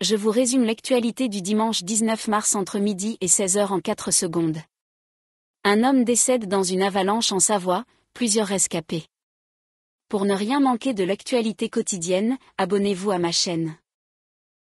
je vous résume l'actualité du dimanche 19 mars entre midi et 16h en 4 secondes. Un homme décède dans une avalanche en Savoie, plusieurs rescapés. Pour ne rien manquer de l'actualité quotidienne, abonnez-vous à ma chaîne.